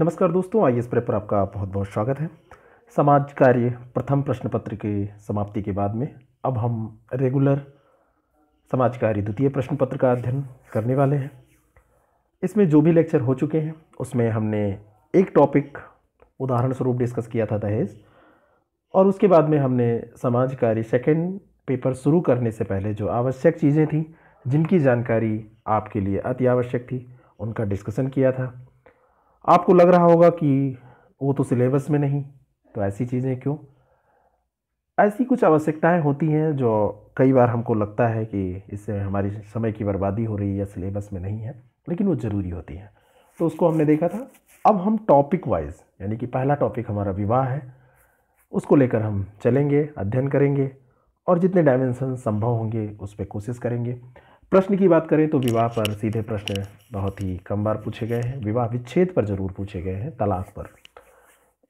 नमस्कार दोस्तों I S पर आपका बहुत बहुत स्वागत है समाज कार्य प्रथम प्रश्न पत्र के समाप्ति के बाद में अब हम रेगुलर समाज कार्य द्वितीय प्रश्न पत्र का अध्ययन करने वाले हैं इसमें जो भी लेक्चर हो चुके हैं उसमें हमने एक टॉपिक उदाहरण स्वरूप डिस्कस किया था दहेज और उसके बाद में हमने समाज कार्य सेकेंड पेपर शुरू करने से पहले जो आवश्यक चीज़ें थी जिनकी जानकारी आपके लिए अति आवश्यक थी उनका डिस्कसन किया था आपको लग रहा होगा कि वो तो सिलेबस में नहीं तो ऐसी चीज़ें क्यों ऐसी कुछ आवश्यकताएं होती हैं जो कई बार हमको लगता है कि इससे हमारी समय की बर्बादी हो रही है या सिलेबस में नहीं है लेकिन वो ज़रूरी होती हैं तो उसको हमने देखा था अब हम टॉपिक वाइज यानी कि पहला टॉपिक हमारा विवाह है उसको लेकर हम चलेंगे अध्ययन करेंगे और जितने डायमेंशन संभव होंगे उस पर कोशिश करेंगे प्रश्न की बात करें तो विवाह पर सीधे प्रश्न बहुत ही कम बार पूछे गए हैं विवाह विच्छेद पर ज़रूर पूछे गए हैं तलाक पर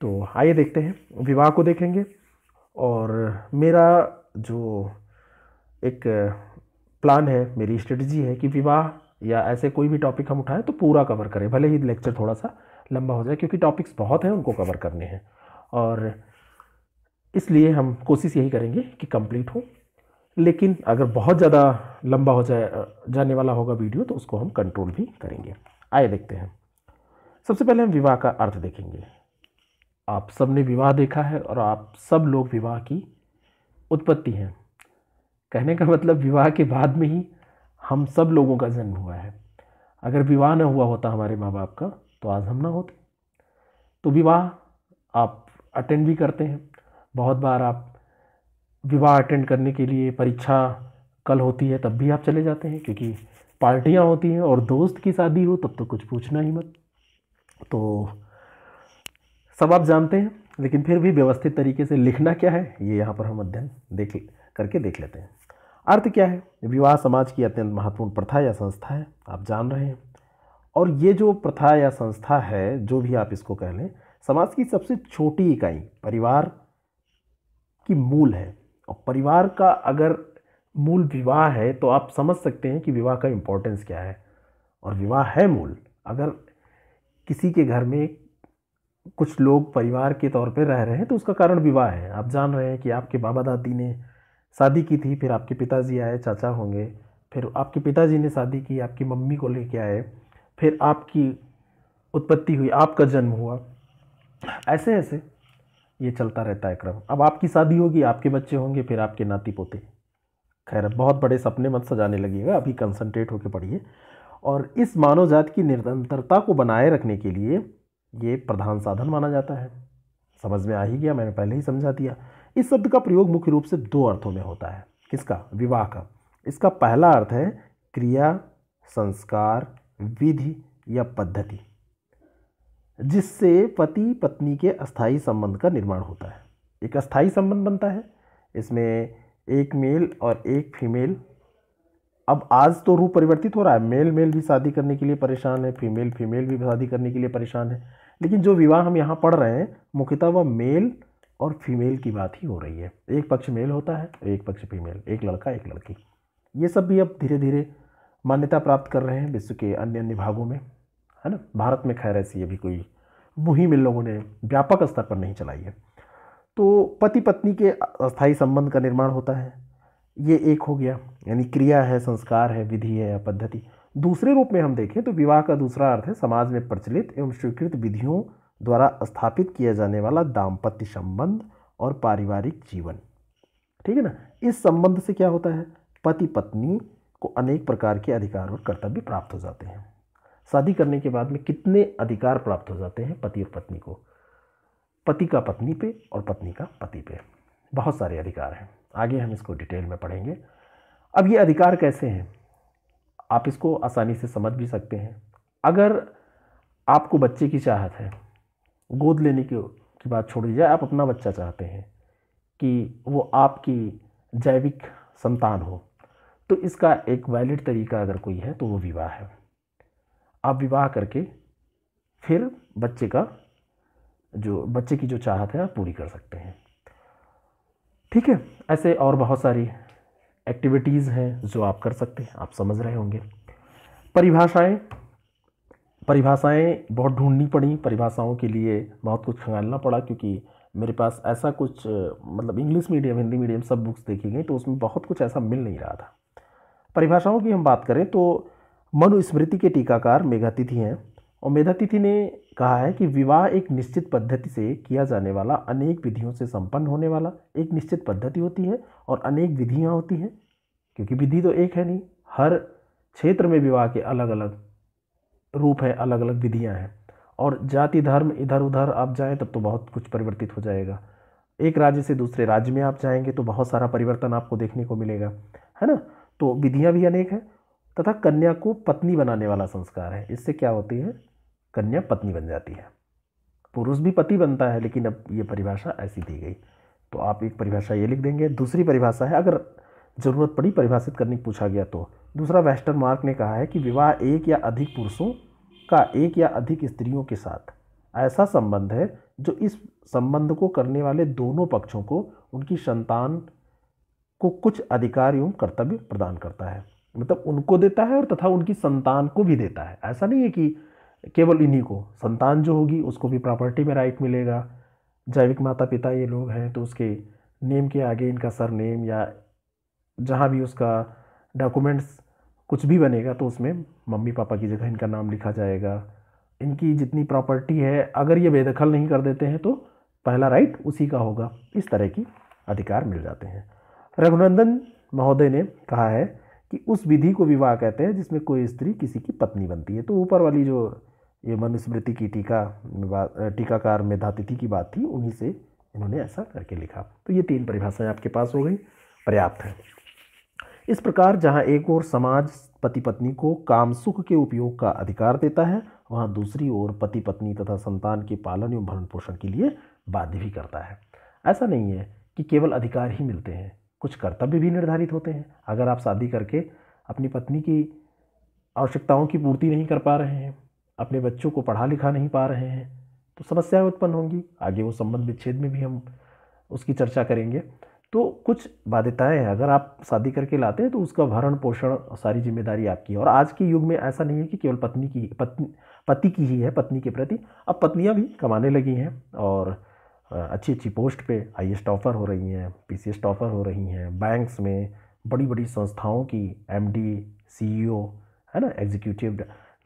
तो आइए देखते हैं विवाह को देखेंगे और मेरा जो एक प्लान है मेरी स्ट्रेटजी है कि विवाह या ऐसे कोई भी टॉपिक हम उठाएं तो पूरा कवर करें भले ही लेक्चर थोड़ा सा लंबा हो जाए क्योंकि टॉपिक्स बहुत हैं उनको कवर करने हैं और इसलिए हम कोशिश यही करेंगे कि कंप्लीट हो लेकिन अगर बहुत ज़्यादा लंबा हो जाए जाने वाला होगा वीडियो तो उसको हम कंट्रोल भी करेंगे आइए देखते हैं सबसे पहले हम विवाह का अर्थ देखेंगे आप सब ने विवाह देखा है और आप सब लोग विवाह की उत्पत्ति हैं कहने का मतलब विवाह के बाद में ही हम सब लोगों का जन्म हुआ है अगर विवाह ना हुआ होता हमारे माँ बाप का तो आज हम ना होते तो विवाह आप अटेंड भी करते हैं बहुत बार आप विवाह अटेंड करने के लिए परीक्षा कल होती है तब भी आप चले जाते हैं क्योंकि पार्टियाँ होती हैं और दोस्त की शादी हो तब तो कुछ पूछना ही मत तो सब आप जानते हैं लेकिन फिर भी व्यवस्थित तरीके से लिखना क्या है ये यहाँ पर हम अध्ययन देख करके देख लेते हैं अर्थ क्या है विवाह समाज की अत्यंत महत्वपूर्ण प्रथा या संस्था है आप जान रहे हैं और ये जो प्रथा या संस्था है जो भी आप इसको कह लें समाज की सबसे छोटी इकाई परिवार की मूल है और परिवार का अगर मूल विवाह है तो आप समझ सकते हैं कि विवाह का इम्पोर्टेंस क्या है और विवाह है मूल अगर किसी के घर में कुछ लोग परिवार के तौर पर रह रहे हैं तो उसका कारण विवाह है आप जान रहे हैं कि आपके बाबा दादी ने शादी की थी फिर आपके पिताजी आए चाचा होंगे फिर आपके पिताजी ने शादी की आपकी मम्मी को लेके आए फिर आपकी उत्पत्ति हुई आपका जन्म हुआ ऐसे ऐसे ये चलता रहता है क्रम अब आपकी शादी होगी आपके बच्चे होंगे फिर आपके नाती पोते खैर बहुत बड़े सपने मत सजाने लगेगा अभी कंसंट्रेट होकर पढ़िए और इस मानव जात की निरंतरता को बनाए रखने के लिए ये प्रधान साधन माना जाता है समझ में आ ही गया मैंने पहले ही समझा दिया इस शब्द का प्रयोग मुख्य रूप से दो अर्थों में होता है किसका विवाह का इसका पहला अर्थ है क्रिया संस्कार विधि या पद्धति जिससे पति पत्नी के अस्थाई संबंध का निर्माण होता है एक अस्थाई संबंध बनता है इसमें एक मेल और एक फीमेल अब आज तो रूप परिवर्तित हो रहा है मेल मेल भी शादी करने के लिए परेशान है फीमेल फीमेल भी शादी करने के लिए परेशान है लेकिन जो विवाह हम यहाँ पढ़ रहे हैं मुख्यतः वह मेल और फीमेल की बात ही हो रही है एक पक्ष मेल होता है एक पक्ष फीमेल एक लड़का एक लड़की ये सब भी अब धीरे धीरे मान्यता प्राप्त कर रहे हैं विश्व के अन्य अन्य भागों में है ना भारत में खैर ऐसी अभी कोई मुहिम इन लोगों ने व्यापक स्तर पर नहीं चलाई है तो पति पत्नी के अस्थायी संबंध का निर्माण होता है ये एक हो गया यानी क्रिया है संस्कार है विधि है या पद्धति दूसरे रूप में हम देखें तो विवाह का दूसरा अर्थ है समाज में प्रचलित एवं स्वीकृत विधियों द्वारा स्थापित किया जाने वाला दाम्पत्य संबंध और पारिवारिक जीवन ठीक है ना इस संबंध से क्या होता है पति पत्नी को अनेक प्रकार के अधिकार और कर्तव्य प्राप्त हो जाते हैं शादी करने के बाद में कितने अधिकार प्राप्त हो जाते हैं पति और पत्नी को पति का पत्नी पे और पत्नी का पति पे बहुत सारे अधिकार हैं आगे हम इसको डिटेल में पढ़ेंगे अब ये अधिकार कैसे हैं आप इसको आसानी से समझ भी सकते हैं अगर आपको बच्चे की चाहत है गोद लेने की, की बात छोड़ दी जाए आप अपना बच्चा चाहते हैं कि वो आपकी जैविक संतान हो तो इसका एक वैलिड तरीका अगर कोई है तो वो विवाह है आप विवाह करके फिर बच्चे का जो बच्चे की जो चाहत है आप पूरी कर सकते हैं ठीक है ऐसे और बहुत सारी एक्टिविटीज़ हैं जो आप कर सकते हैं आप समझ रहे होंगे परिभाषाएं परिभाषाएं बहुत ढूंढनी पड़ी परिभाषाओं के लिए बहुत कुछ खंगालना पड़ा क्योंकि मेरे पास ऐसा कुछ मतलब इंग्लिश मीडियम हिंदी मीडियम सब बुक्स देखी गई तो उसमें बहुत कुछ ऐसा मिल नहीं रहा था परिभाषाओं की हम बात करें तो मनुस्मृति के टीकाकार मेघातिथि हैं और मेधातिथि ने कहा है कि विवाह एक निश्चित पद्धति से किया जाने वाला अनेक विधियों से संपन्न होने वाला एक निश्चित पद्धति होती है और अनेक विधियाँ होती हैं क्योंकि विधि तो एक है नहीं हर क्षेत्र में विवाह के अलग अलग रूप हैं अलग अलग विधियाँ हैं और जाति धर्म इधर उधर आप जाएँ तब तो बहुत कुछ परिवर्तित हो जाएगा एक राज्य से दूसरे राज्य में आप जाएंगे तो बहुत सारा परिवर्तन आपको देखने को मिलेगा है ना तो विधियाँ भी अनेक हैं तथा कन्या को पत्नी बनाने वाला संस्कार है इससे क्या होती है कन्या पत्नी बन जाती है पुरुष भी पति बनता है लेकिन अब ये परिभाषा ऐसी दी गई तो आप एक परिभाषा ये लिख देंगे दूसरी परिभाषा है अगर ज़रूरत पड़ी परिभाषित करने पूछा गया तो दूसरा वेस्टर्न मार्क ने कहा है कि विवाह एक या अधिक पुरुषों का एक या अधिक स्त्रियों के साथ ऐसा संबंध है जो इस संबंध को करने वाले दोनों पक्षों को उनकी संतान को कुछ अधिकार एवं कर्तव्य प्रदान करता है मतलब उनको देता है और तथा उनकी संतान को भी देता है ऐसा नहीं है कि केवल इन्हीं को संतान जो होगी उसको भी प्रॉपर्टी में राइट मिलेगा जैविक माता पिता ये लोग हैं तो उसके नेम के आगे इनका सर नेम या जहाँ भी उसका डॉक्यूमेंट्स कुछ भी बनेगा तो उसमें मम्मी पापा की जगह इनका नाम लिखा जाएगा इनकी जितनी प्रॉपर्टी है अगर ये बेदखल नहीं कर देते हैं तो पहला राइट उसी का होगा इस तरह की अधिकार मिल जाते हैं रघुनंदन महोदय ने कहा है कि उस विधि को विवाह कहते हैं जिसमें कोई स्त्री किसी की पत्नी बनती है तो ऊपर वाली जो ये मनुस्मृति की टीका टीकाकार मेधातिथि की बात थी उन्हीं से इन्होंने ऐसा करके लिखा तो ये तीन परिभाषाएं आपके पास हो गई पर्याप्त हैं इस प्रकार जहाँ एक ओर समाज पति पत्नी को काम सुख के उपयोग का अधिकार देता है वहाँ दूसरी ओर पति पत्नी तथा संतान के पालन एवं भरण पोषण के लिए बाध्य भी करता है ऐसा नहीं है कि केवल अधिकार ही मिलते हैं कुछ कर्तव्य भी निर्धारित होते हैं अगर आप शादी करके अपनी पत्नी की आवश्यकताओं की पूर्ति नहीं कर पा रहे हैं अपने बच्चों को पढ़ा लिखा नहीं पा रहे हैं तो समस्याएं उत्पन्न होंगी आगे वो संबंध विच्छेद में भी हम उसकी चर्चा करेंगे तो कुछ बाध्यताएँ हैं अगर आप शादी करके लाते हैं तो उसका भरण पोषण सारी जिम्मेदारी आपकी है और आज के युग में ऐसा नहीं है कि केवल पत्नी की पत्नी पति की ही है पत्नी के प्रति अब पत्नियाँ भी कमाने लगी हैं और अच्छी अच्छी पोस्ट पे आई टॉपर हो रही हैं पी टॉपर हो रही हैं बैंक्स में बड़ी बड़ी संस्थाओं की एम डी है ना एग्जीक्यूटिव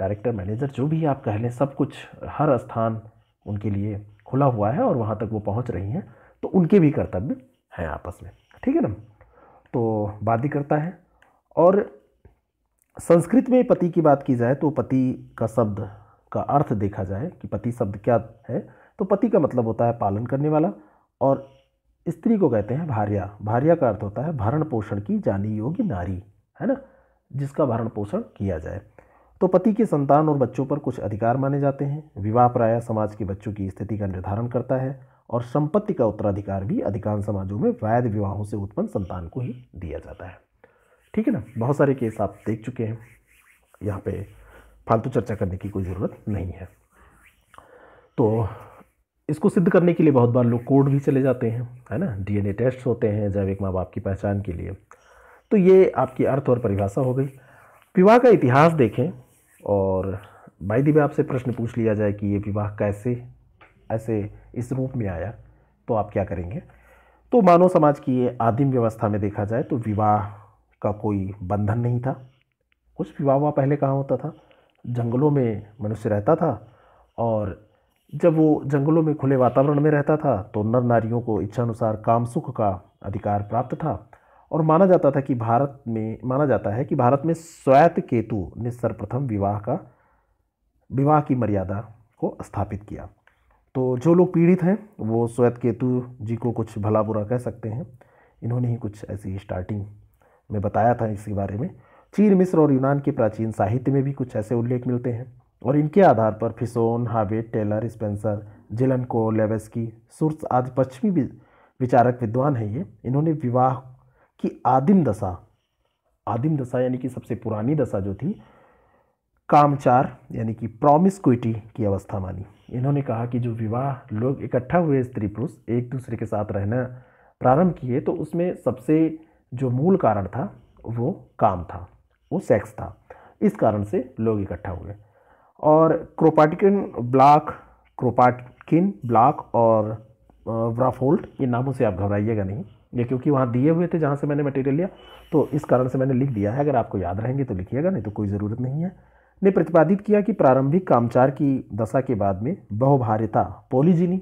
डायरेक्टर मैनेजर जो भी आप कह लें सब कुछ हर स्थान उनके लिए खुला हुआ है और वहाँ तक वो पहुँच रही हैं तो उनके भी कर्तव्य हैं आपस में ठीक है ना तो बात ही करता है और संस्कृत में पति की बात की जाए तो पति का शब्द का अर्थ देखा जाए कि पति शब्द क्या है तो पति का मतलब होता है पालन करने वाला और स्त्री को कहते हैं भार्या भार्या का अर्थ होता है भरण पोषण की जानी योग्य नारी है ना जिसका भरण पोषण किया जाए तो पति के संतान और बच्चों पर कुछ अधिकार माने जाते हैं विवाह प्राय समाज के बच्चों की स्थिति का निर्धारण करता है और संपत्ति का उत्तराधिकार भी अधिकांश समाजों में वैध विवाहों से उत्पन्न संतान को ही दिया जाता है ठीक है ना बहुत सारे केस आप देख चुके हैं यहाँ पे फालतू चर्चा करने की कोई ज़रूरत नहीं है तो इसको सिद्ध करने के लिए बहुत बार लोग कोर्ट भी चले जाते हैं है ना डीएनए टेस्ट होते हैं जैविक माँ बाप की पहचान के लिए तो ये आपकी अर्थ और परिभाषा हो गई विवाह का इतिहास देखें और भाई दिवे आपसे प्रश्न पूछ लिया जाए कि ये विवाह कैसे ऐसे इस रूप में आया तो आप क्या करेंगे तो मानव समाज की ये आदिम व्यवस्था में देखा जाए तो विवाह का कोई बंधन नहीं था कुछ विवाह हुआ पहले कहाँ होता था जंगलों में मनुष्य रहता था और जब वो जंगलों में खुले वातावरण में रहता था तो नर नारियों को इच्छानुसार काम सुख का अधिकार प्राप्त था और माना जाता था कि भारत में माना जाता है कि भारत में स्वैत केतु ने सर्वप्रथम विवाह का विवाह की मर्यादा को स्थापित किया तो जो लोग पीड़ित हैं वो स्वैत केतु जी को कुछ भला बुरा कह सकते हैं इन्होंने ही कुछ ऐसी स्टार्टिंग में बताया था इसके बारे में चीन मिस्र और यूनान के प्राचीन साहित्य में भी कुछ ऐसे उल्लेख मिलते हैं और इनके आधार पर फिसोन हावे टेलर स्पेंसर जिलन को लेवेस्की सुर्स आदि पश्चिमी विचारक विद्वान हैं ये इन्होंने विवाह की आदिम दशा आदिम दशा यानी कि सबसे पुरानी दशा जो थी कामचार यानी कि क्विटी की अवस्था मानी इन्होंने कहा कि जो विवाह लोग इकट्ठा हुए स्त्री पुरुष एक दूसरे के साथ रहना प्रारंभ किए तो उसमें सबसे जो मूल कारण था वो काम था वो सेक्स था इस कारण से लोग इकट्ठा हुए और क्रोपाटिकिन ब्लॉक क्रोपाटकिन ब्लॉक और व्राफोल्ट ये नामों से आप घबराइएगा नहीं ये क्योंकि वहाँ दिए हुए थे जहाँ से मैंने मटेरियल लिया तो इस कारण से मैंने लिख दिया है अगर आपको याद रहेंगे तो लिखिएगा नहीं तो कोई ज़रूरत नहीं है ने प्रतिपादित किया कि प्रारंभिक कामचार की दशा के बाद में बहुभार्यता पोलिजिनी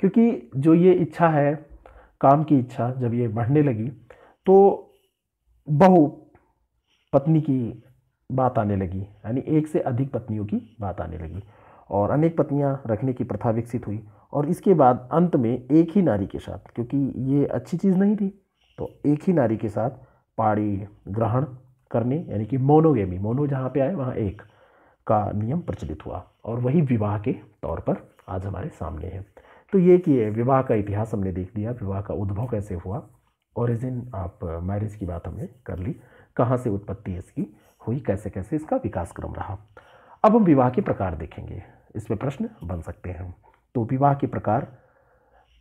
क्योंकि जो ये इच्छा है काम की इच्छा जब ये बढ़ने लगी तो बहु पत्नी की बात आने लगी यानी एक से अधिक पत्नियों की बात आने लगी और अनेक पत्नियाँ रखने की प्रथा विकसित हुई और इसके बाद अंत में एक ही नारी के साथ क्योंकि ये अच्छी चीज़ नहीं थी तो एक ही नारी के साथ पाड़ी ग्रहण करने यानी कि मोनोगेमी मोनो जहाँ पे आए वहाँ एक का नियम प्रचलित हुआ और वही विवाह के तौर पर आज हमारे सामने है तो ये कि विवाह का इतिहास हमने देख लिया विवाह का उद्भव कैसे हुआ ओरिजिन आप मैरिज की बात हमने कर ली कहाँ से उत्पत्ति है इसकी हुई कैसे कैसे इसका विकास क्रम रहा अब हम विवाह के प्रकार देखेंगे इसमें प्रश्न बन सकते हैं तो विवाह के प्रकार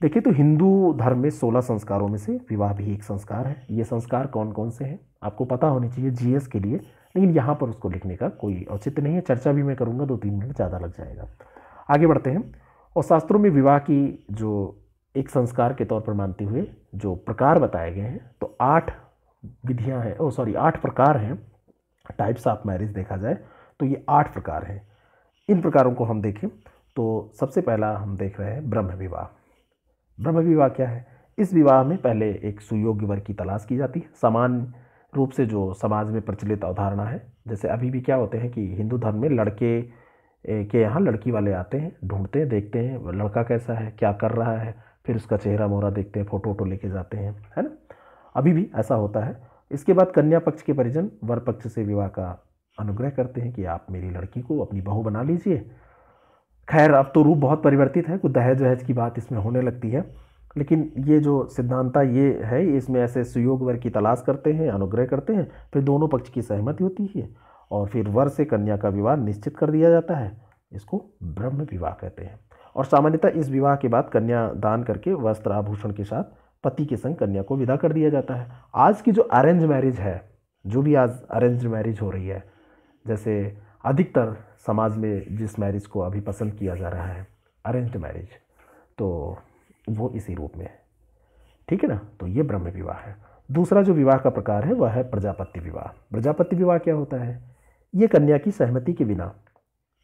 देखिए तो हिंदू धर्म में सोलह संस्कारों में से विवाह भी एक संस्कार है ये संस्कार कौन कौन से हैं आपको पता होने चाहिए जीएस के लिए लेकिन यहाँ पर उसको लिखने का कोई औचित्य नहीं है चर्चा भी मैं करूँगा दो तीन मिनट ज़्यादा लग जाएगा आगे बढ़ते हैं और शास्त्रों में विवाह की जो एक संस्कार के तौर पर मानते हुए जो प्रकार बताए गए हैं तो आठ विधियाँ हैं ओ सॉरी आठ प्रकार हैं टाइप्स ऑफ मैरिज देखा जाए तो ये आठ प्रकार हैं इन प्रकारों को हम देखें तो सबसे पहला हम देख रहे हैं ब्रह्म विवाह ब्रह्म विवाह क्या है इस विवाह में पहले एक सुयोग्य वर्ग की तलाश की जाती है सामान्य रूप से जो समाज में प्रचलित अवधारणा है जैसे अभी भी क्या होते हैं कि हिंदू धर्म में लड़के के यहाँ लड़की वाले आते हैं ढूंढते हैं देखते हैं लड़का कैसा है क्या कर रहा है फिर उसका चेहरा मोहरा देखते हैं फ़ोटो वोटो लेके जाते हैं है ना अभी भी ऐसा होता है इसके बाद कन्या पक्ष के परिजन वर पक्ष से विवाह का अनुग्रह करते हैं कि आप मेरी लड़की को अपनी बहू बना लीजिए खैर अब तो रूप बहुत परिवर्तित है कुछ दहेज वहज की बात इसमें होने लगती है लेकिन ये जो सिद्धांता ये है इसमें ऐसे सुयोग वर की तलाश करते हैं अनुग्रह करते हैं फिर दोनों पक्ष की सहमति होती है और फिर वर से कन्या का विवाह निश्चित कर दिया जाता है इसको ब्रह्म विवाह कहते हैं और सामान्यतः इस विवाह के बाद कन्या दान करके वस्त्र आभूषण के साथ पति के संग कन्या को विदा कर दिया जाता है आज की जो अरेंज मैरिज है जो भी आज अरेंज मैरिज हो रही है जैसे अधिकतर समाज में जिस मैरिज को अभी पसंद किया जा रहा है अरेंज मैरिज तो वो इसी रूप में है ठीक है ना तो ये ब्रह्म विवाह है दूसरा जो विवाह का प्रकार है वह है प्रजापति विवाह प्रजापति विवाह क्या होता है ये कन्या की सहमति के बिना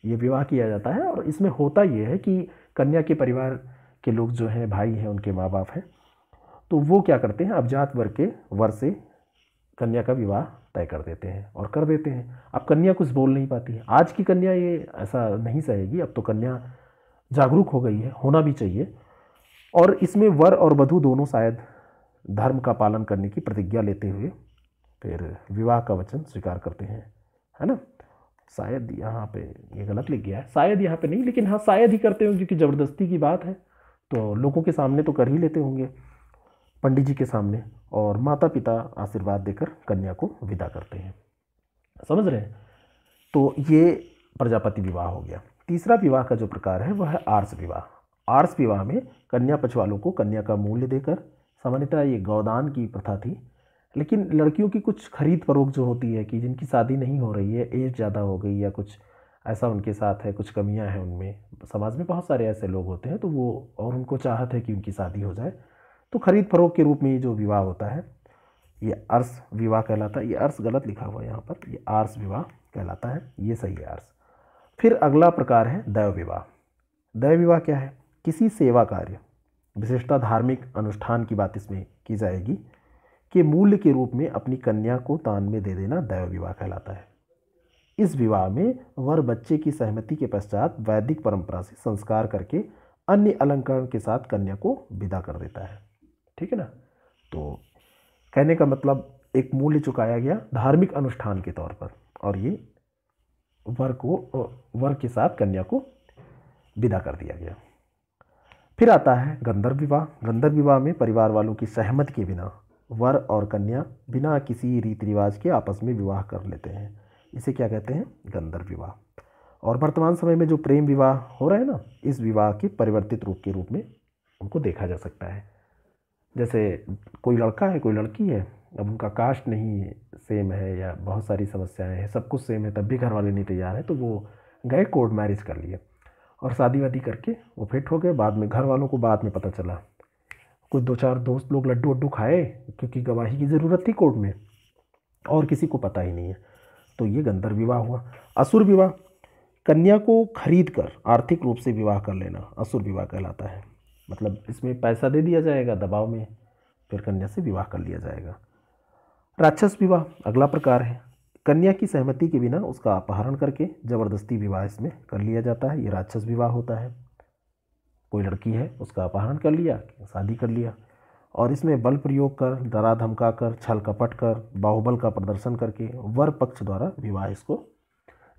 ये विवाह किया जाता है और इसमें होता ये है कि कन्या के परिवार के लोग जो हैं भाई हैं उनके माँ बाप हैं तो वो क्या करते हैं अबजात वर्ग के वर से कन्या का विवाह तय कर देते हैं और कर देते हैं अब कन्या कुछ बोल नहीं पाती है आज की कन्या ये ऐसा नहीं सहेगी अब तो कन्या जागरूक हो गई है होना भी चाहिए और इसमें वर और वधु दोनों शायद धर्म का पालन करने की प्रतिज्ञा लेते हुए फिर विवाह का वचन स्वीकार करते हैं है ना शायद यहाँ पे ये गलत लिख गया है शायद यहाँ पे नहीं लेकिन हाँ शायद ही करते होंगे क्योंकि ज़बरदस्ती की बात है तो लोगों के सामने तो कर ही लेते होंगे पंडित जी के सामने और माता पिता आशीर्वाद देकर कन्या को विदा करते हैं समझ रहे हैं तो ये प्रजापति विवाह हो गया तीसरा विवाह का जो प्रकार है वह है आर्स विवाह आर्स विवाह में कन्या पछवालों को कन्या का मूल्य देकर सामान्यतः ये गौदान की प्रथा थी लेकिन लड़कियों की कुछ खरीद परोख जो होती है कि जिनकी शादी नहीं हो रही है एज ज़्यादा हो गई या कुछ ऐसा उनके साथ है कुछ कमियां हैं उनमें समाज में बहुत सारे ऐसे लोग होते हैं तो वो और उनको चाहत है कि उनकी शादी हो जाए तो खरीद फरोख के रूप में ये जो विवाह होता है ये अर्स विवाह कहलाता है ये अर्स गलत लिखा हुआ है यहाँ पर ये आर्स विवाह कहलाता है ये सही है अर्स फिर अगला प्रकार है दैव विवाह दैव विवाह क्या है किसी सेवा कार्य विशिष्टा धार्मिक अनुष्ठान की बात इसमें की जाएगी के मूल्य के रूप में अपनी कन्या को तान में दे देना दैव विवाह कहलाता है इस विवाह में वर बच्चे की सहमति के पश्चात वैदिक परंपरा से संस्कार करके अन्य अलंकरण के साथ कन्या को विदा कर देता है ठीक है ना तो कहने का मतलब एक मूल्य चुकाया गया धार्मिक अनुष्ठान के तौर पर और ये वर को वर के साथ कन्या को विदा कर दिया गया फिर आता है गंधर्व विवाह गंधर्व विवाह में परिवार वालों की सहमति के बिना वर और कन्या बिना किसी रीति रिवाज के आपस में विवाह कर लेते हैं इसे क्या कहते हैं गंधर्व विवाह और वर्तमान समय में जो प्रेम विवाह हो रहा है ना इस विवाह के परिवर्तित रूप के रूप में उनको देखा जा सकता है जैसे कोई लड़का है कोई लड़की है अब उनका कास्ट नहीं सेम है या बहुत सारी समस्याएं हैं सब कुछ सेम है तब भी घर वाले नहीं तैयार है तो वो गए कोर्ट मैरिज कर लिए और शादी वादी करके वो फिट हो गए बाद में घर वालों को बाद में पता चला कुछ दो चार दोस्त लोग लड्डू वड्डू खाए क्योंकि गवाही की ज़रूरत थी कोर्ट में और किसी को पता ही नहीं है तो ये गंधर्व विवाह हुआ असुर विवाह कन्या को खरीद कर आर्थिक रूप से विवाह कर लेना असुर विवाह कहलाता है मतलब इसमें पैसा दे दिया जाएगा दबाव में फिर कन्या से विवाह कर लिया जाएगा राक्षस विवाह अगला प्रकार है कन्या की सहमति के बिना उसका अपहरण करके ज़बरदस्ती विवाह इसमें कर लिया जाता है ये राक्षस विवाह होता है कोई लड़की है उसका अपहरण कर लिया शादी कर लिया और इसमें बल प्रयोग कर डरा धमका कर छल कपट कर बाहुबल का प्रदर्शन करके वर पक्ष द्वारा विवाह इसको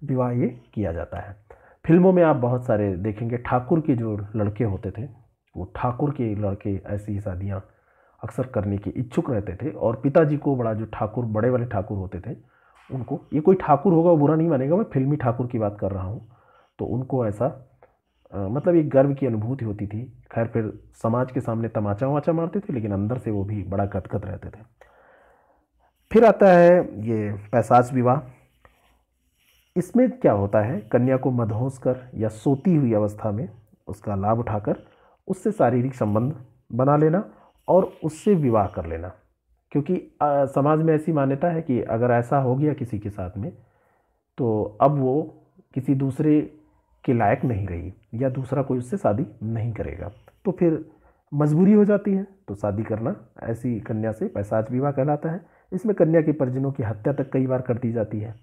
विवाह ये किया जाता है फिल्मों में आप बहुत सारे देखेंगे ठाकुर के जो लड़के होते थे वो ठाकुर के लड़के ऐसी शादियाँ अक्सर करने के इच्छुक रहते थे और पिताजी को बड़ा जो ठाकुर बड़े वाले ठाकुर होते थे उनको ये कोई ठाकुर होगा वो बुरा नहीं मानेगा मैं फिल्मी ठाकुर की बात कर रहा हूँ तो उनको ऐसा आ, मतलब एक गर्व की अनुभूति होती थी खैर फिर समाज के सामने तमाचा वाचा मारते थे लेकिन अंदर से वो भी बड़ा गदगद रहते थे फिर आता है ये पैसाज विवाह इसमें क्या होता है कन्या को मधोस कर या सोती हुई अवस्था में उसका लाभ उठाकर उससे शारीरिक संबंध बना लेना और उससे विवाह कर लेना क्योंकि आ, समाज में ऐसी मान्यता है कि अगर ऐसा हो गया किसी के साथ में तो अब वो किसी दूसरे के लायक नहीं रही या दूसरा कोई उससे शादी नहीं करेगा तो फिर मजबूरी हो जाती है तो शादी करना ऐसी कन्या से पैसाच विवाह कहलाता है इसमें कन्या के परिजनों की हत्या तक कई बार कर दी जाती है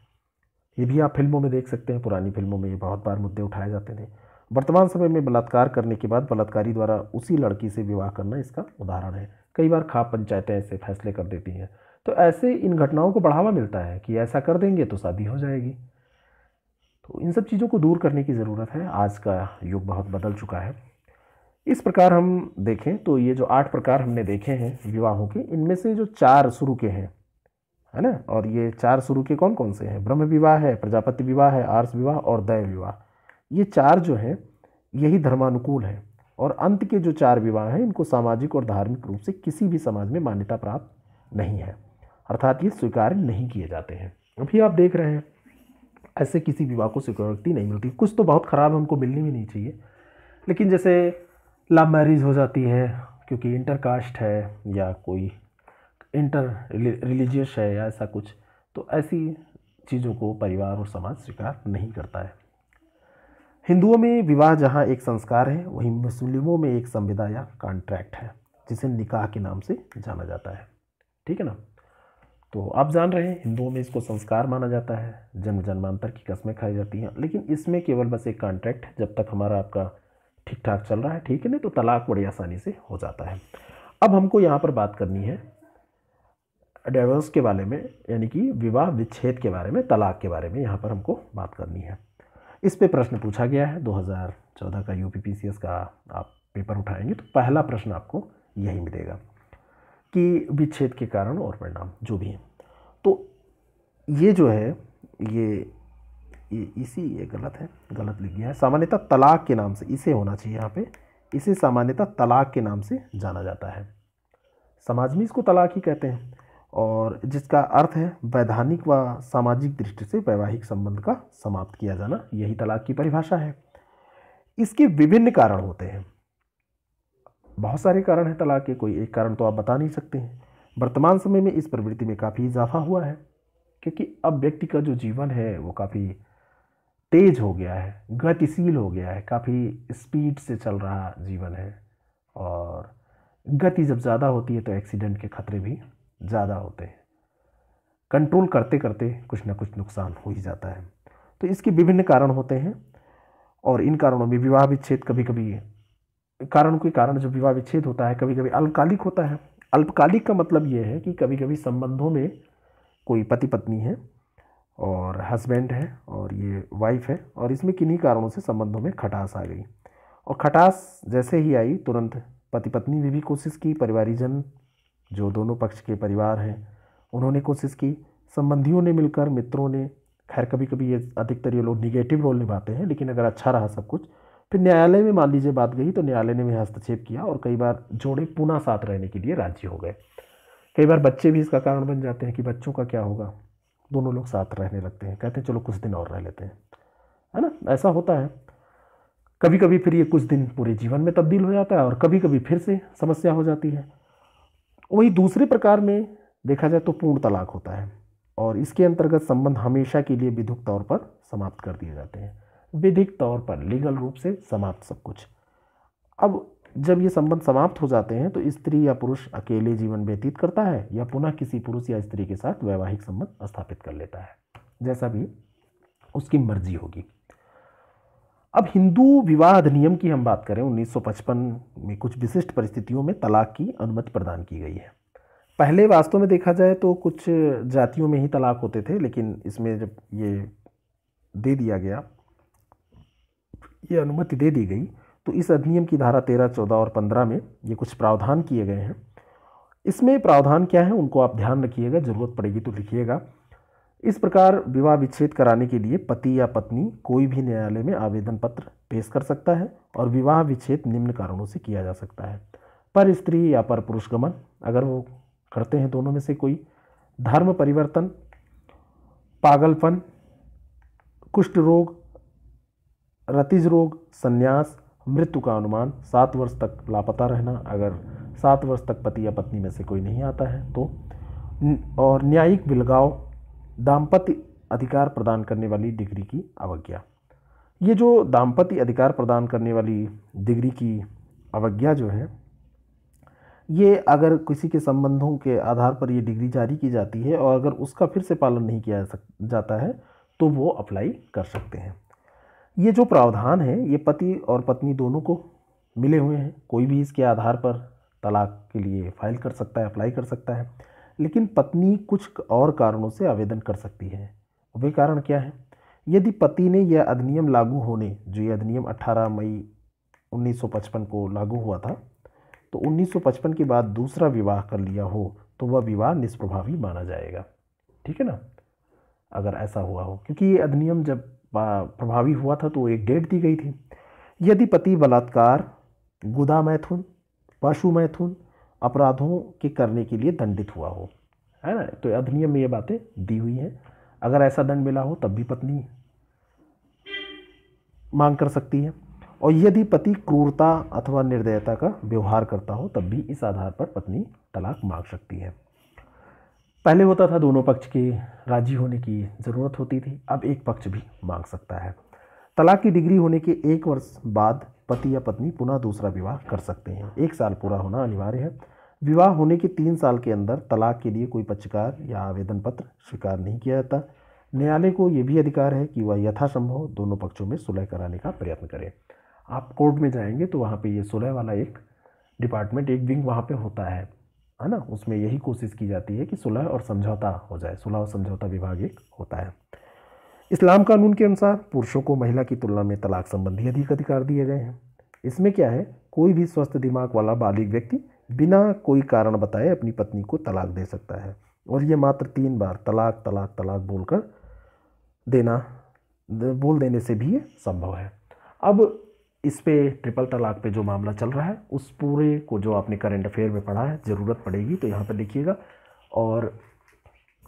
ये भी आप फिल्मों में देख सकते हैं पुरानी फिल्मों में ये बहुत बार मुद्दे उठाए जाते थे वर्तमान समय में बलात्कार करने के बाद बलात्कारी द्वारा उसी लड़की से विवाह करना इसका उदाहरण है कई बार खाप पंचायतें ऐसे फैसले कर देती हैं तो ऐसे इन घटनाओं को बढ़ावा मिलता है कि ऐसा कर देंगे तो शादी हो जाएगी तो इन सब चीज़ों को दूर करने की ज़रूरत है आज का युग बहुत बदल चुका है इस प्रकार हम देखें तो ये जो आठ प्रकार हमने देखे हैं विवाहों के इनमें से जो चार शुरू के हैं है ना और ये चार शुरू के कौन कौन से हैं ब्रह्म विवाह है प्रजापति विवाह है आर्स विवाह और दैव विवाह ये चार जो हैं यही धर्मानुकूल हैं और अंत के जो चार विवाह हैं इनको सामाजिक और धार्मिक रूप से किसी भी समाज में मान्यता प्राप्त नहीं है अर्थात ये स्वीकार नहीं किए जाते हैं अभी आप देख रहे हैं ऐसे किसी विवाह को स्वीकृति नहीं मिलती कुछ तो बहुत ख़राब हमको मिलनी भी नहीं चाहिए लेकिन जैसे लव मैरिज हो जाती है क्योंकि इंटर कास्ट है या कोई इंटर रिलीजियस है या ऐसा कुछ तो ऐसी चीज़ों को परिवार और समाज स्वीकार नहीं करता है हिंदुओं में विवाह जहाँ एक संस्कार है वहीं मुस्लिमों में एक संविदा या कॉन्ट्रैक्ट है जिसे निकाह के नाम से जाना जाता है ठीक है ना तो आप जान रहे हैं हिंदुओं में इसको संस्कार माना जाता है जन्म जन्मांतर की कस्में खाई जाती हैं लेकिन इसमें केवल बस एक कॉन्ट्रैक्ट है जब तक हमारा आपका ठीक ठाक चल रहा है ठीक है ना तो तलाक बड़ी आसानी से हो जाता है अब हमको यहाँ पर बात करनी है डाइवर्स के बारे में यानी कि विवाह विच्छेद के बारे में तलाक के बारे में यहाँ पर हमको बात करनी है इस पे प्रश्न पूछा गया है 2014 का यू का आप पेपर उठाएंगे तो पहला प्रश्न आपको यही मिलेगा कि विच्छेद के कारण और परिणाम जो भी हैं तो ये जो है ये ये इसी ये गलत है गलत लिख गया है सामान्यतः तलाक के नाम से इसे होना चाहिए यहाँ पे इसे सामान्यतः तलाक के नाम से जाना जाता है समाज में इसको तलाक ही कहते हैं और जिसका अर्थ है वैधानिक व सामाजिक दृष्टि से वैवाहिक संबंध का समाप्त किया जाना यही तलाक की परिभाषा है इसके विभिन्न कारण होते हैं बहुत सारे कारण हैं तलाक के कोई एक कारण तो आप बता नहीं सकते हैं वर्तमान समय में इस प्रवृत्ति में काफ़ी इजाफा हुआ है क्योंकि अब व्यक्ति का जो जीवन है वो काफ़ी तेज हो गया है गतिशील हो गया है काफ़ी स्पीड से चल रहा जीवन है और गति जब ज़्यादा होती है तो एक्सीडेंट के खतरे भी ज़्यादा होते हैं कंट्रोल करते करते कुछ ना कुछ नुकसान हो ही जाता है तो इसके विभिन्न कारण होते हैं और इन कारणों में विवाह विच्छेद कभी कभी कारण के कारण जो विवाह विच्छेद होता है कभी कभी अल्पकालिक होता है अल्पकालिक का मतलब ये है कि कभी कभी संबंधों में कोई पति पत्नी है और हस्बैंड है और ये वाइफ है और इसमें किन्हीं कारणों से संबंधों में खटास आ गई और खटास जैसे ही आई तुरंत पति पत्नी ने भी कोशिश की परिवारिकजन जो दोनों पक्ष के परिवार हैं उन्होंने कोशिश की संबंधियों ने मिलकर मित्रों ने खैर कभी कभी ये अधिकतर ये लोग निगेटिव रोल निभाते हैं लेकिन अगर अच्छा रहा सब कुछ फिर न्यायालय में मान लीजिए बात गई तो न्यायालय ने भी हस्तक्षेप किया और कई बार जोड़े पुनः साथ रहने के लिए राज्य हो गए कई बार बच्चे भी इसका कारण बन जाते हैं कि बच्चों का क्या होगा दोनों लोग साथ रहने लगते हैं कहते हैं चलो कुछ दिन और रह लेते हैं है ना ऐसा होता है कभी कभी फिर ये कुछ दिन पूरे जीवन में तब्दील हो जाता है और कभी कभी फिर से समस्या हो जाती है वही दूसरे प्रकार में देखा जाए तो पूर्ण तलाक होता है और इसके अंतर्गत संबंध हमेशा के लिए विधिक तौर पर समाप्त कर दिए जाते हैं विधिक तौर पर लीगल रूप से समाप्त सब कुछ अब जब ये संबंध समाप्त हो जाते हैं तो स्त्री या पुरुष अकेले जीवन व्यतीत करता है या पुनः किसी पुरुष या स्त्री के साथ वैवाहिक संबंध स्थापित कर लेता है जैसा भी उसकी मर्जी होगी अब हिंदू विवाह अधिनियम की हम बात करें 1955 में कुछ विशिष्ट परिस्थितियों में तलाक की अनुमति प्रदान की गई है पहले वास्तव में देखा जाए तो कुछ जातियों में ही तलाक होते थे लेकिन इसमें जब ये दे दिया गया ये अनुमति दे दी गई तो इस अधिनियम की धारा तेरह चौदह और पंद्रह में ये कुछ प्रावधान किए गए हैं इसमें प्रावधान क्या है उनको आप ध्यान रखिएगा ज़रूरत पड़ेगी तो लिखिएगा इस प्रकार विवाह विच्छेद कराने के लिए पति या पत्नी कोई भी न्यायालय में आवेदन पत्र पेश कर सकता है और विवाह विच्छेद निम्न कारणों से किया जा सकता है पर स्त्री या पर पुरुष गमन अगर वो करते हैं दोनों में से कोई धर्म परिवर्तन पागलपन कुष्ठ रोग रतिज रोग संन्यास मृत्यु का अनुमान सात वर्ष तक लापता रहना अगर सात वर्ष तक पति या पत्नी में से कोई नहीं आता है तो और न्यायिक बिलगाव दाम्पत्य अधिकार प्रदान करने वाली डिग्री की अवज्ञा ये जो दाम्पत्य अधिकार प्रदान करने वाली डिग्री की अवज्ञा जो है ये अगर किसी के संबंधों के आधार पर ये डिग्री जारी की जाती है और अगर उसका फिर से पालन नहीं किया जाता है तो वो अप्लाई कर सकते हैं ये जो प्रावधान है ये पति और पत्नी दोनों को मिले हुए हैं कोई भी इसके आधार पर तलाक के लिए फाइल कर सकता है अप्लाई कर सकता है लेकिन पत्नी कुछ और कारणों से आवेदन कर सकती है वे कारण क्या हैं यदि पति ने यह अधिनियम लागू होने जो यह अधिनियम 18 मई 1955 को लागू हुआ था तो 1955 के बाद दूसरा विवाह कर लिया हो तो वह विवाह निष्प्रभावी माना जाएगा ठीक है ना अगर ऐसा हुआ हो क्योंकि ये अधिनियम जब प्रभावी हुआ था तो एक डेट दी गई थी यदि पति बलात्कार गुदा मैथुन पशु मैथुन अपराधों के करने के लिए दंडित हुआ हो है ना तो अधिनियम में ये बातें दी हुई हैं अगर ऐसा दंड मिला हो तब भी पत्नी मांग कर सकती है और यदि पति क्रूरता अथवा निर्दयता का व्यवहार करता हो तब भी इस आधार पर पत्नी तलाक मांग सकती है पहले होता था दोनों पक्ष के राजी होने की ज़रूरत होती थी अब एक पक्ष भी मांग सकता है तलाक की डिग्री होने के एक वर्ष बाद पति या पत्नी पुनः दूसरा विवाह कर सकते हैं एक साल पूरा होना अनिवार्य है विवाह होने के तीन साल के अंदर तलाक के लिए कोई पक्षकार या आवेदन पत्र स्वीकार नहीं किया जाता न्यायालय को यह भी अधिकार है कि वह यथासंभव दोनों पक्षों में सुलह कराने का प्रयत्न करें आप कोर्ट में जाएंगे तो वहाँ पे ये सुलह वाला एक डिपार्टमेंट एक विंग वहाँ पे होता है है ना उसमें यही कोशिश की जाती है कि सुलह और समझौता हो जाए सुलह और समझौता विभाग एक होता है इस्लाम कानून के अनुसार पुरुषों को महिला की तुलना में तलाक संबंधी अधिक अधिकार दिए गए हैं इसमें क्या है कोई भी स्वस्थ दिमाग वाला बालिग व्यक्ति बिना कोई कारण बताए अपनी पत्नी को तलाक दे सकता है और ये मात्र तीन बार तलाक तलाक तलाक बोलकर देना बोल देने से भी ये संभव है अब इस पर ट्रिपल तलाक पे जो मामला चल रहा है उस पूरे को जो आपने करेंट अफेयर में पढ़ा है ज़रूरत पड़ेगी तो यहाँ पर लिखिएगा और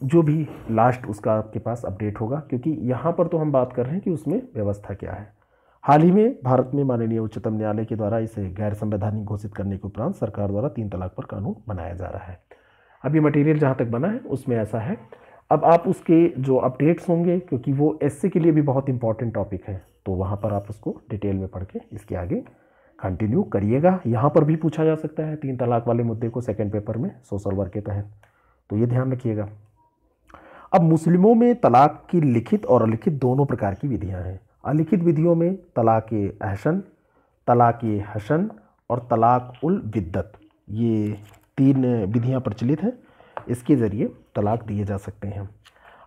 जो भी लास्ट उसका आपके पास अपडेट होगा क्योंकि यहाँ पर तो हम बात कर रहे हैं कि उसमें व्यवस्था क्या है हाल ही में भारत में माननीय उच्चतम न्यायालय के द्वारा इसे गैर संवैधानिक घोषित करने के उपरांत सरकार द्वारा तीन तलाक पर कानून बनाया जा रहा है अब ये मटेरियल जहाँ तक बना है उसमें ऐसा है अब आप उसके जो अपडेट्स होंगे क्योंकि वो एस के लिए भी बहुत इंपॉर्टेंट टॉपिक है तो वहाँ पर आप उसको डिटेल में पढ़ के इसके आगे कंटिन्यू करिएगा यहाँ पर भी पूछा जा सकता है तीन तलाक वाले मुद्दे को सेकेंड पेपर में सोशल वर्क के तहत तो ये ध्यान रखिएगा अब मुस्लिमों में तलाक की लिखित और अलिखित दोनों प्रकार की विधियाँ हैं अलिखित विधियों में तलाक अहसन तलाक हसन और तलाक उल बिद्दत ये तीन विधियाँ प्रचलित हैं इसके ज़रिए तलाक दिए जा सकते हैं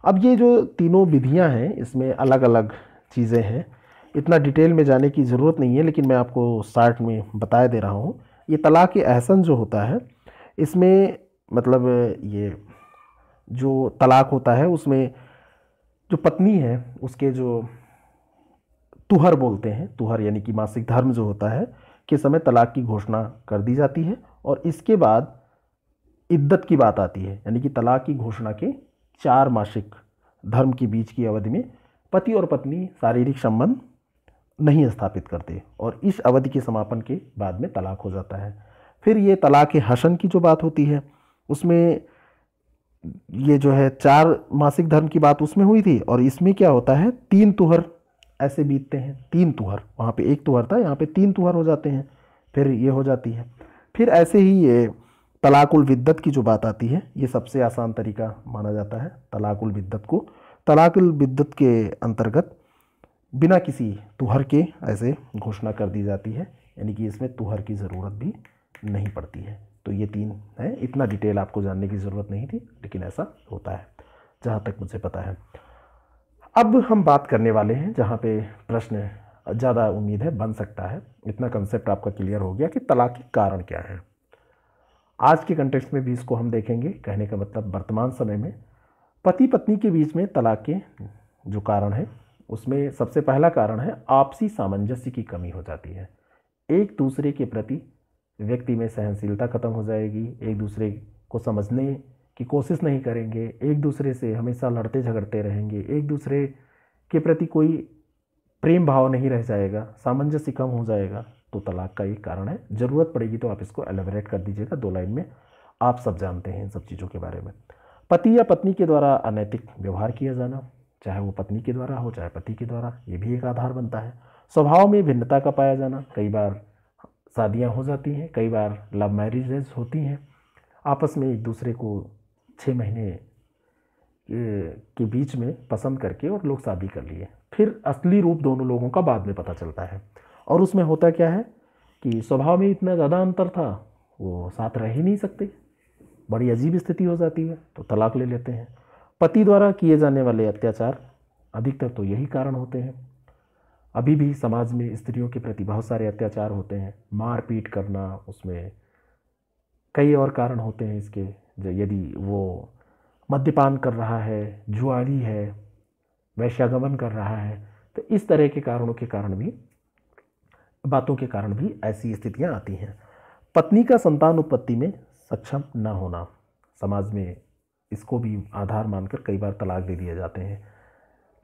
अब ये जो तीनों विधियाँ हैं इसमें अलग अलग चीज़ें हैं इतना डिटेल में जाने की ज़रूरत नहीं है लेकिन मैं आपको शार्ट में बताया दे रहा हूँ ये तलाक अहसन जो होता है इसमें मतलब ये जो तलाक होता है उसमें जो पत्नी है उसके जो तुहर बोलते हैं तुहर यानी कि मासिक धर्म जो होता है के समय तलाक की घोषणा कर दी जाती है और इसके बाद इद्दत की बात आती है यानी कि तलाक की घोषणा के चार मासिक धर्म के बीच की अवधि में पति और पत्नी शारीरिक संबंध नहीं स्थापित करते और इस अवधि के समापन के बाद में तलाक हो जाता है फिर ये तलाक हसन की जो बात होती है उसमें ये जो है चार मासिक धर्म की बात उसमें हुई थी और इसमें क्या होता है तीन तुहर ऐसे बीतते हैं तीन तुहर वहाँ पे एक तुहर था यहाँ पे तीन तुहर हो जाते हैं फिर ये हो जाती है फिर ऐसे ही ये तलाकुल विद्दत की जो बात आती है ये सबसे आसान तरीका माना जाता है तलाकुल विद्दत को तलाकुल विद्दत के अंतर्गत बिना किसी तुहर के ऐसे घोषणा कर दी जाती है यानी कि इसमें तुहर की ज़रूरत भी नहीं पड़ती है तो ये तीन हैं इतना डिटेल आपको जानने की ज़रूरत नहीं थी लेकिन ऐसा होता है जहाँ तक मुझे पता है अब हम बात करने वाले हैं जहाँ पे प्रश्न ज़्यादा उम्मीद है बन सकता है इतना कंसेप्ट आपका क्लियर हो गया कि तलाक के कारण क्या है आज के कंटेक्स में भी इसको हम देखेंगे कहने का मतलब वर्तमान समय में पति पत्नी के बीच में तलाक के जो कारण है उसमें सबसे पहला कारण है आपसी सामंजस्य की कमी हो जाती है एक दूसरे के प्रति व्यक्ति में सहनशीलता ख़त्म हो जाएगी एक दूसरे को समझने की कोशिश नहीं करेंगे एक दूसरे से हमेशा लड़ते झगड़ते रहेंगे एक दूसरे के प्रति कोई प्रेम भाव नहीं रह जाएगा सामंजस्य कम हो जाएगा तो तलाक का एक कारण है ज़रूरत पड़ेगी तो आप इसको एलेबरेट कर दीजिएगा दो लाइन में आप सब जानते हैं इन सब चीज़ों के बारे में पति या पत्नी के द्वारा अनैतिक व्यवहार किया जाना चाहे वो पत्नी के द्वारा हो चाहे पति के द्वारा ये भी एक आधार बनता है स्वभाव में भिन्नता का पाया जाना कई बार शादियाँ हो जाती हैं कई बार लव मैरिजेज होती हैं आपस में एक दूसरे को छः महीने के बीच में पसंद करके और लोग शादी कर लिए फिर असली रूप दोनों लोगों का बाद में पता चलता है और उसमें होता क्या है कि स्वभाव में इतना ज़्यादा अंतर था वो साथ रह ही नहीं सकते बड़ी अजीब स्थिति हो जाती है तो तलाक ले लेते हैं पति द्वारा किए जाने वाले अत्याचार अधिकतर तो यही कारण होते हैं अभी भी समाज में स्त्रियों के प्रति बहुत सारे अत्याचार होते हैं मार पीट करना उसमें कई और कारण होते हैं इसके यदि वो मद्यपान कर रहा है जुआरी है वैश्यागमन कर रहा है तो इस तरह के कारणों के कारण भी बातों के कारण भी ऐसी स्थितियां आती हैं पत्नी का संतान उत्पत्ति में सक्षम न होना समाज में इसको भी आधार मानकर कई बार तलाक दे दिए जाते हैं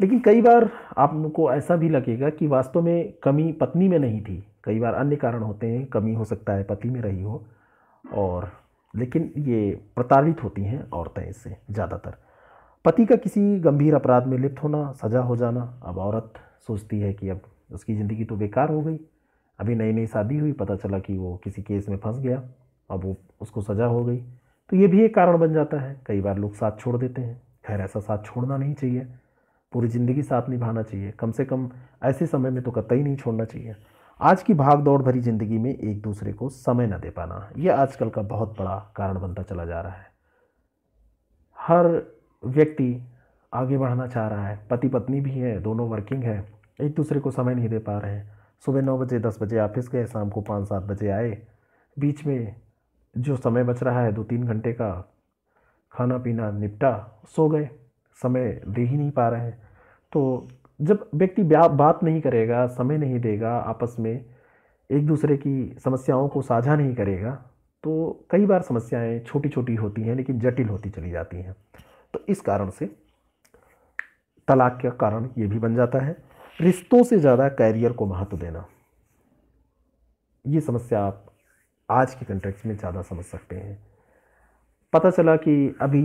लेकिन कई बार आपको ऐसा भी लगेगा कि वास्तव में कमी पत्नी में नहीं थी कई बार अन्य कारण होते हैं कमी हो सकता है पति में रही हो और लेकिन ये प्रताड़ित होती हैं औरतें इससे ज़्यादातर पति का किसी गंभीर अपराध में लिप्त होना सज़ा हो जाना अब औरत सोचती है कि अब उसकी ज़िंदगी तो बेकार हो गई अभी नई नई शादी हुई पता चला कि वो किसी केस में फंस गया अब वो उसको सज़ा हो गई तो ये भी एक कारण बन जाता है कई बार लोग साथ छोड़ देते हैं खैर ऐसा साथ छोड़ना नहीं चाहिए पूरी ज़िंदगी साथ निभाना चाहिए कम से कम ऐसे समय में तो कतई नहीं छोड़ना चाहिए आज की भाग दौड़ भरी ज़िंदगी में एक दूसरे को समय न दे पाना ये आजकल का बहुत बड़ा कारण बनता चला जा रहा है हर व्यक्ति आगे बढ़ना चाह रहा है पति पत्नी भी है दोनों वर्किंग है एक दूसरे को समय नहीं दे पा रहे हैं सुबह नौ बजे दस बजे ऑफिस गए शाम को पाँच सात बजे आए बीच में जो समय बच रहा है दो तीन घंटे का खाना पीना निपटा सो गए समय दे ही नहीं पा रहे हैं तो जब व्यक्ति बात नहीं करेगा समय नहीं देगा आपस में एक दूसरे की समस्याओं को साझा नहीं करेगा तो कई बार समस्याएं छोटी छोटी होती हैं लेकिन जटिल होती चली जाती हैं तो इस कारण से तलाक का कारण ये भी बन जाता है रिश्तों से ज़्यादा कैरियर को महत्व देना ये समस्या आप आज के कंटेक्स में ज़्यादा समझ सकते हैं पता चला कि अभी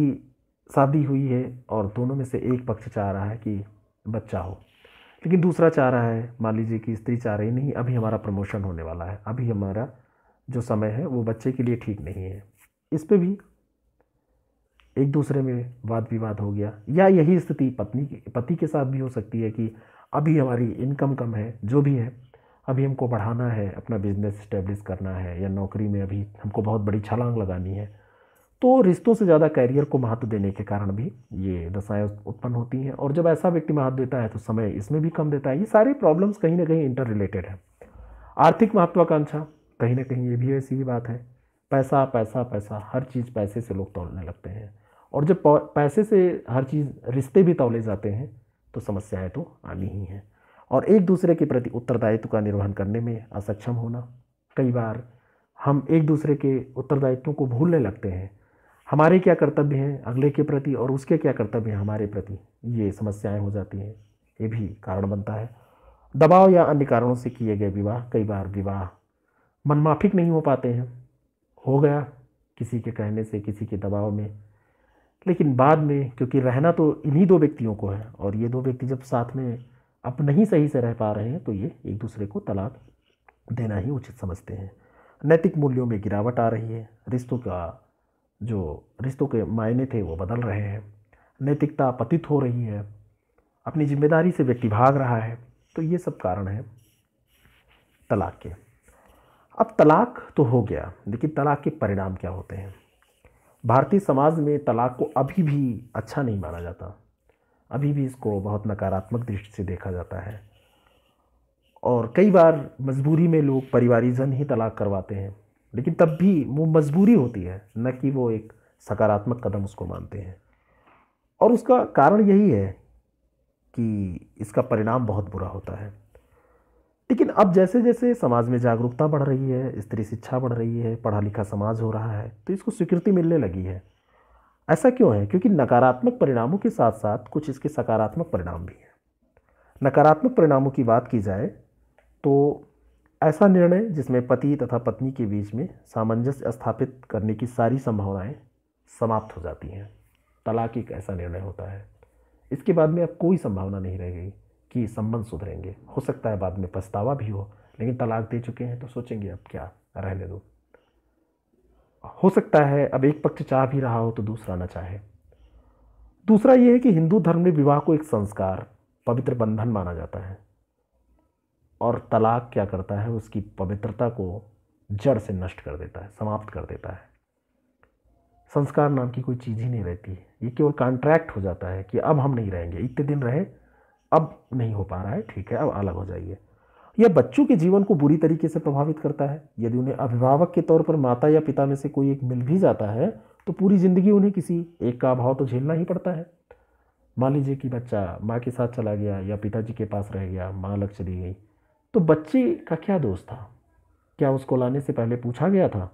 शादी हुई है और दोनों में से एक पक्ष चाह रहा है कि बच्चा हो लेकिन दूसरा चाह रहा है मान लीजिए कि स्त्री चाह रही नहीं अभी हमारा प्रमोशन होने वाला है अभी हमारा जो समय है वो बच्चे के लिए ठीक नहीं है इस पर भी एक दूसरे में वाद विवाद हो गया या यही स्थिति पत्नी के पति के साथ भी हो सकती है कि अभी हमारी इनकम कम है जो भी है अभी हमको बढ़ाना है अपना बिजनेस इस्टेब्लिश करना है या नौकरी में अभी हमको बहुत बड़ी छलांग लगानी है तो रिश्तों से ज़्यादा कैरियर को महत्व देने के कारण भी ये दशाएँ उत्पन्न होती हैं और जब ऐसा व्यक्ति महत्व देता है तो समय इसमें भी कम देता है ये सारी प्रॉब्लम्स कहीं ना कहीं इंटर रिलेटेड है आर्थिक महत्वाकांक्षा कहीं ना कहीं ये भी ऐसी ही बात है पैसा पैसा पैसा हर चीज़ पैसे से लोग तोड़ने लगते हैं और जब पैसे से हर चीज़ रिश्ते भी तोले जाते हैं तो समस्याएँ तो आनी ही हैं और एक दूसरे के प्रति उत्तरदायित्व का निर्वहन करने में असक्षम होना कई बार हम एक दूसरे के उत्तरदायित्व को भूलने लगते हैं हमारे क्या कर्तव्य हैं अगले के प्रति और उसके क्या कर्तव्य हैं हमारे प्रति ये समस्याएं हो जाती हैं ये भी कारण बनता है दबाव या अन्य कारणों से किए गए विवाह कई बार विवाह मनमाफिक नहीं हो पाते हैं हो गया किसी के कहने से किसी के दबाव में लेकिन बाद में क्योंकि रहना तो इन्हीं दो व्यक्तियों को है और ये दो व्यक्ति जब साथ में अब नहीं सही से रह पा रहे हैं तो ये एक दूसरे को तलाक देना ही उचित समझते हैं नैतिक मूल्यों में गिरावट आ रही है रिश्तों का जो रिश्तों के मायने थे वो बदल रहे हैं नैतिकता पतित हो रही है अपनी जिम्मेदारी से व्यक्ति भाग रहा है तो ये सब कारण है तलाक के अब तलाक तो हो गया लेकिन तलाक के परिणाम क्या होते हैं भारतीय समाज में तलाक को अभी भी अच्छा नहीं माना जाता अभी भी इसको बहुत नकारात्मक दृष्टि से देखा जाता है और कई बार मजबूरी में लोग परिवारीजन ही तलाक करवाते हैं लेकिन तब भी वो मजबूरी होती है न कि वो एक सकारात्मक कदम उसको मानते हैं और उसका कारण यही है कि इसका परिणाम बहुत बुरा होता है लेकिन अब जैसे जैसे समाज में जागरूकता बढ़ रही है स्त्री शिक्षा बढ़ रही है पढ़ा लिखा समाज हो रहा है तो इसको स्वीकृति मिलने लगी है ऐसा क्यों है क्योंकि नकारात्मक परिणामों के साथ साथ कुछ इसके सकारात्मक परिणाम भी हैं नकारात्मक परिणामों की बात की जाए तो ऐसा निर्णय जिसमें पति तथा पत्नी के बीच में सामंजस्य स्थापित करने की सारी संभावनाएं समाप्त हो जाती हैं तलाक एक ऐसा निर्णय होता है इसके बाद में अब कोई संभावना नहीं रह गई कि संबंध सुधरेंगे हो सकता है बाद में पछतावा भी हो लेकिन तलाक दे चुके हैं तो सोचेंगे अब क्या रहने दो हो सकता है अब एक पक्ष चाह भी रहा हो तो दूसरा ना चाहे दूसरा ये है कि हिंदू धर्म में विवाह को एक संस्कार पवित्र बंधन माना जाता है और तलाक क्या करता है उसकी पवित्रता को जड़ से नष्ट कर देता है समाप्त कर देता है संस्कार नाम की कोई चीज़ ही नहीं रहती ये केवल कॉन्ट्रैक्ट हो जाता है कि अब हम नहीं रहेंगे इतने दिन रहे अब नहीं हो पा रहा है ठीक है अब अलग हो जाइए यह बच्चों के जीवन को बुरी तरीके से प्रभावित करता है यदि उन्हें अभिभावक के तौर पर माता या पिता में से कोई एक मिल भी जाता है तो पूरी ज़िंदगी उन्हें किसी एक का अभाव तो झेलना ही पड़ता है मान लीजिए कि बच्चा माँ के साथ चला गया या पिताजी के पास रह गया माँ अलग चली गई तो बच्चे का क्या दोष था क्या उसको लाने से पहले पूछा गया था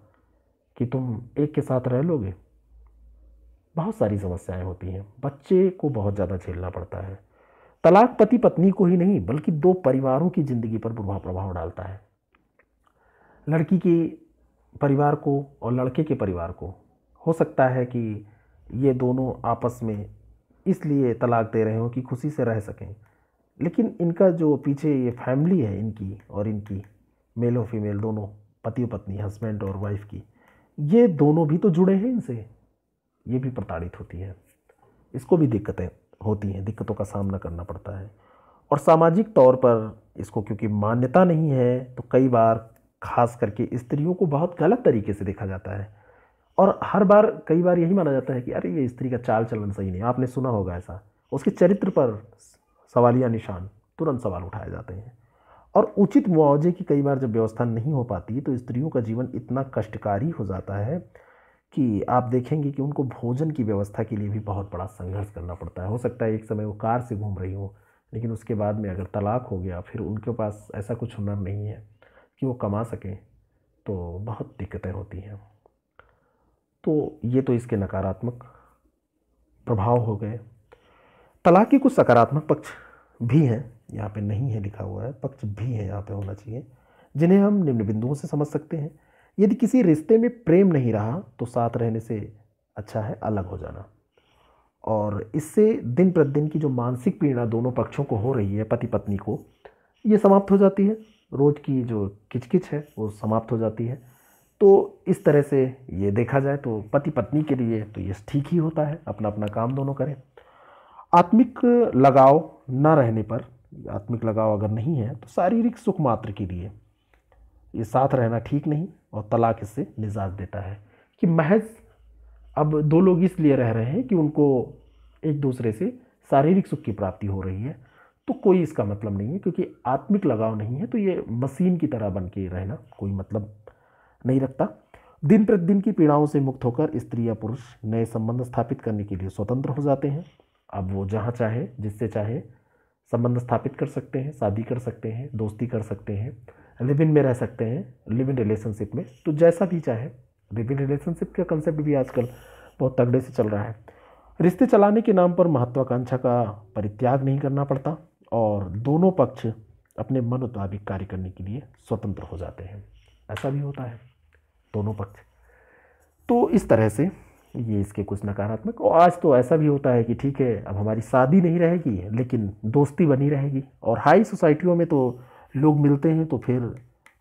कि तुम एक के साथ रह लोगे बहुत सारी समस्याएं होती हैं बच्चे को बहुत ज़्यादा झेलना पड़ता है तलाक पति पत्नी को ही नहीं बल्कि दो परिवारों की ज़िंदगी पर बुरा प्रभाव डालता है लड़की के परिवार को और लड़के के परिवार को हो सकता है कि ये दोनों आपस में इसलिए तलाक दे रहे हो कि खुशी से रह सकें लेकिन इनका जो पीछे ये फैमिली है इनकी और इनकी मेल और फीमेल दोनों पति पत्नी हस्बैंड और वाइफ की ये दोनों भी तो जुड़े हैं इनसे ये भी प्रताड़ित होती है इसको भी दिक्कतें होती हैं दिक्कतों का सामना करना पड़ता है और सामाजिक तौर पर इसको क्योंकि मान्यता नहीं है तो कई बार खास करके स्त्रियों को बहुत गलत तरीके से देखा जाता है और हर बार कई बार यही माना जाता है कि अरे ये स्त्री का चाल चलन सही नहीं आपने सुना होगा ऐसा उसके चरित्र पर सवालिया निशान तुरंत सवाल उठाए जाते हैं और उचित मुआवजे की कई बार जब व्यवस्था नहीं हो पाती तो स्त्रियों का जीवन इतना कष्टकारी हो जाता है कि आप देखेंगे कि उनको भोजन की व्यवस्था के लिए भी बहुत बड़ा संघर्ष करना पड़ता है हो सकता है एक समय वो कार से घूम रही हो लेकिन उसके बाद में अगर तलाक हो गया फिर उनके पास ऐसा कुछ हुनर नहीं है कि वो कमा सकें तो बहुत दिक्कतें होती हैं तो ये तो इसके नकारात्मक प्रभाव हो गए तलाक के कुछ सकारात्मक पक्ष भी हैं यहाँ पे नहीं है लिखा हुआ है पक्ष भी हैं यहाँ पे होना चाहिए जिन्हें हम निम्न बिंदुओं से समझ सकते हैं यदि किसी रिश्ते में प्रेम नहीं रहा तो साथ रहने से अच्छा है अलग हो जाना और इससे दिन प्रतिदिन की जो मानसिक पीड़ा दोनों पक्षों को हो रही है पति पत्नी को ये समाप्त हो जाती है रोज़ की जो किचकिच है वो समाप्त हो जाती है तो इस तरह से ये देखा जाए तो पति पत्नी के लिए तो ये ठीक ही होता है अपना अपना काम दोनों करें आत्मिक लगाव ना रहने पर आत्मिक लगाव अगर नहीं है तो शारीरिक सुख मात्र के लिए ये साथ रहना ठीक नहीं और तलाक इससे निजात देता है कि महज अब दो लोग इसलिए रह रहे हैं कि उनको एक दूसरे से शारीरिक सुख की प्राप्ति हो रही है तो कोई इसका मतलब नहीं है क्योंकि आत्मिक लगाव नहीं है तो ये मशीन की तरह बन के रहना कोई मतलब नहीं रखता दिन प्रतिदिन की पीड़ाओं से मुक्त होकर स्त्री या पुरुष नए संबंध स्थापित करने के लिए स्वतंत्र हो जाते हैं अब वो जहाँ चाहे जिससे चाहे संबंध स्थापित कर सकते हैं शादी कर सकते हैं दोस्ती कर सकते हैं लिव इन में रह सकते हैं लिव इन रिलेशनशिप में तो जैसा भी चाहे लिव इन रिलेशनशिप का कंसेप्ट भी आजकल बहुत तगड़े से चल रहा है रिश्ते चलाने के नाम पर महत्वाकांक्षा का परित्याग नहीं करना पड़ता और दोनों पक्ष अपने मन मुताबिक कार्य करने के लिए स्वतंत्र हो जाते हैं ऐसा भी होता है दोनों पक्ष तो इस तरह से ये इसके कुछ नकारात्मक और आज तो ऐसा भी होता है कि ठीक है अब हमारी शादी नहीं रहेगी लेकिन दोस्ती बनी रहेगी और हाई सोसाइटियों में तो लोग मिलते हैं तो फिर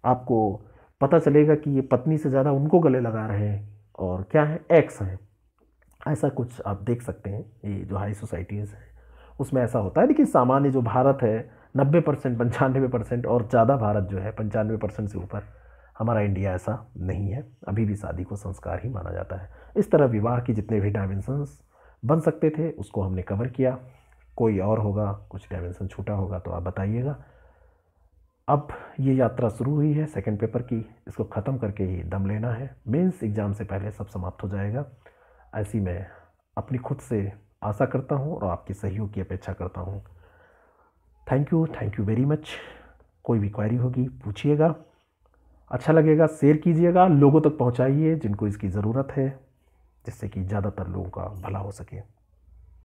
आपको पता चलेगा कि ये पत्नी से ज़्यादा उनको गले लगा रहे हैं और क्या है एक्स हैं ऐसा कुछ आप देख सकते हैं ये जो हाई सोसाइटीज़ हैं उसमें ऐसा होता है लेकिन सामान्य जो भारत है नब्बे परसेंट पंचानवे परसेंट और ज़्यादा भारत जो है पंचानवे परसेंट से ऊपर हमारा इंडिया ऐसा नहीं है अभी भी शादी को संस्कार ही माना जाता है इस तरह विवाह के जितने भी डायमेंशंस बन सकते थे उसको हमने कवर किया कोई और होगा कुछ डायमेंशन छूटा होगा तो आप बताइएगा अब ये यात्रा शुरू हुई है सेकेंड पेपर की इसको ख़त्म करके ही दम लेना है मेंस एग्ज़ाम से पहले सब समाप्त हो जाएगा ऐसी मैं अपनी खुद से आशा करता हूँ और आपके सहयोग की अपेक्षा करता हूँ thank you thank you very much कोई भी क्वारी होगी पूछिएगा अच्छा लगेगा शेयर कीजिएगा लोगों तक पहुंचाइए जिनको इसकी ज़रूरत है जिससे कि ज़्यादातर लोगों का भला हो सके